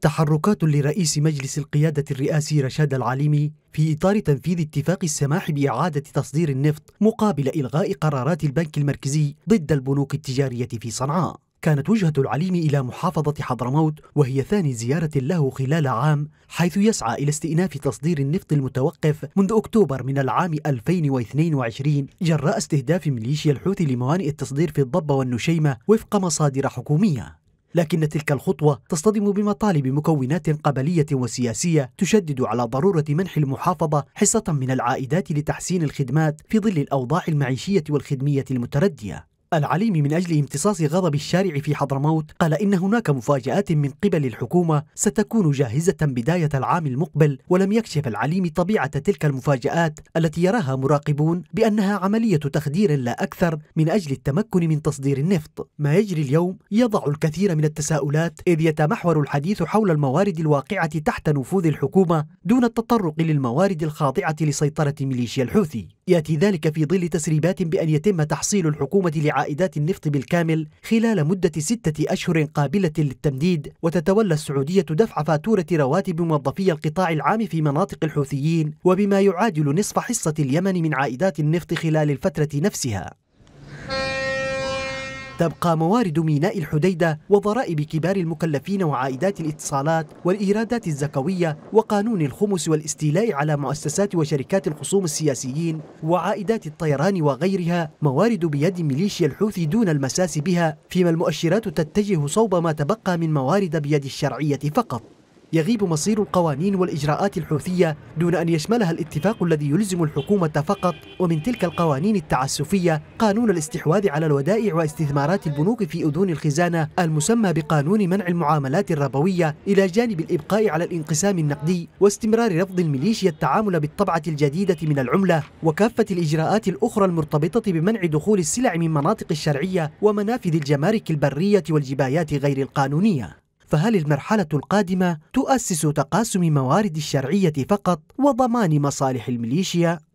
تحركات لرئيس مجلس القيادة الرئاسي رشاد العليمي في إطار تنفيذ اتفاق السماح بإعادة تصدير النفط مقابل إلغاء قرارات البنك المركزي ضد البنوك التجارية في صنعاء كانت وجهة العليم إلى محافظة حضرموت وهي ثاني زيارة له خلال عام حيث يسعى إلى استئناف تصدير النفط المتوقف منذ أكتوبر من العام 2022 جراء استهداف ميليشيا الحوثي لموانئ التصدير في الضبة والنشيمة وفق مصادر حكومية لكن تلك الخطوة تصطدم بمطالب مكونات قبلية وسياسية تشدد على ضرورة منح المحافظة حصة من العائدات لتحسين الخدمات في ظل الأوضاع المعيشية والخدمية المتردية العليم من أجل امتصاص غضب الشارع في حضرموت قال إن هناك مفاجآت من قبل الحكومة ستكون جاهزة بداية العام المقبل ولم يكشف العليم طبيعة تلك المفاجآت التي يراها مراقبون بأنها عملية تخدير لا أكثر من أجل التمكن من تصدير النفط ما يجري اليوم يضع الكثير من التساؤلات إذ يتمحور الحديث حول الموارد الواقعة تحت نفوذ الحكومة دون التطرق للموارد الخاضعة لسيطرة ميليشيا الحوثي يأتي ذلك في ظل تسريبات بأن يتم تحصيل الحكومة لعملية عائدات النفط بالكامل خلال مدة ستة أشهر قابلة للتمديد وتتولى السعودية دفع فاتورة رواتب موظفي القطاع العام في مناطق الحوثيين وبما يعادل نصف حصة اليمن من عائدات النفط خلال الفترة نفسها تبقى موارد ميناء الحديدة وضرائب كبار المكلفين وعائدات الاتصالات والإيرادات الزكوية وقانون الخمس والاستيلاء على مؤسسات وشركات الخصوم السياسيين وعائدات الطيران وغيرها موارد بيد ميليشيا الحوثي دون المساس بها فيما المؤشرات تتجه صوب ما تبقى من موارد بيد الشرعية فقط يغيب مصير القوانين والإجراءات الحوثية دون أن يشملها الاتفاق الذي يلزم الحكومة فقط ومن تلك القوانين التعسفية قانون الاستحواذ على الودائع واستثمارات البنوك في أذون الخزانة المسمى بقانون منع المعاملات الربوية إلى جانب الإبقاء على الانقسام النقدي واستمرار رفض الميليشيا التعامل بالطبعة الجديدة من العملة وكافة الإجراءات الأخرى المرتبطة بمنع دخول السلع من مناطق الشرعية ومنافذ الجمارك البرية والجبايات غير القانونية فهل المرحلة القادمة تؤسس تقاسم موارد الشرعية فقط وضمان مصالح الميليشيا